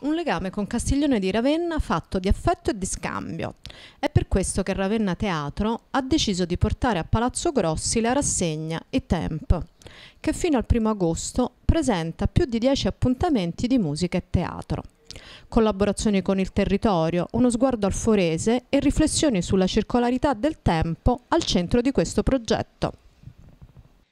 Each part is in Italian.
un legame con Castiglione di Ravenna fatto di affetto e di scambio. È per questo che Ravenna Teatro ha deciso di portare a Palazzo Grossi la rassegna I Temp, che fino al 1 agosto presenta più di 10 appuntamenti di musica e teatro. Collaborazioni con il territorio, uno sguardo al forese e riflessioni sulla circolarità del tempo al centro di questo progetto.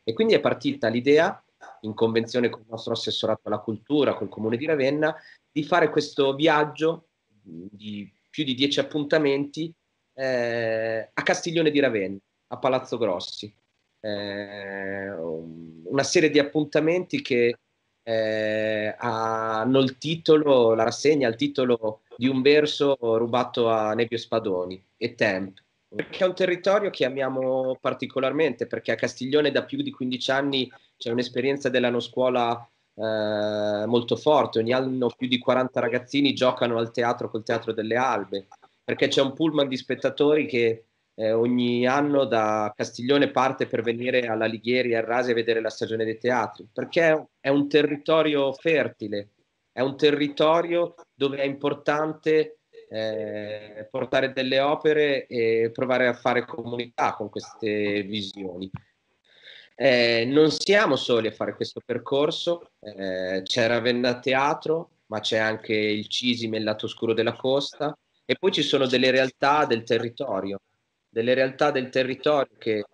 E quindi è partita l'idea in convenzione con il nostro assessorato alla cultura, col comune di Ravenna, di fare questo viaggio mm, di più di dieci appuntamenti eh, a Castiglione di Ravenna, a Palazzo Grossi. Eh, um, una serie di appuntamenti che eh, hanno il titolo, la rassegna, il titolo di un verso rubato a Nevio Spadoni e Temp. Perché è un territorio che amiamo particolarmente, perché a Castiglione da più di 15 anni c'è un'esperienza dell'anno scuola eh, molto forte. Ogni anno più di 40 ragazzini giocano al teatro col Teatro delle Albe, perché c'è un pullman di spettatori che eh, ogni anno da Castiglione parte per venire all'Alighieri e a Rasi a vedere la stagione dei teatri, perché è un territorio fertile, è un territorio dove è importante eh, portare delle opere e provare a fare comunità con queste visioni. Eh, non siamo soli a fare questo percorso, eh, c'è Ravenna Teatro, ma c'è anche il Cisime, il lato oscuro della costa, e poi ci sono delle realtà del territorio, delle realtà del territorio che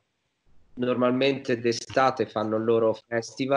normalmente d'estate fanno il loro festival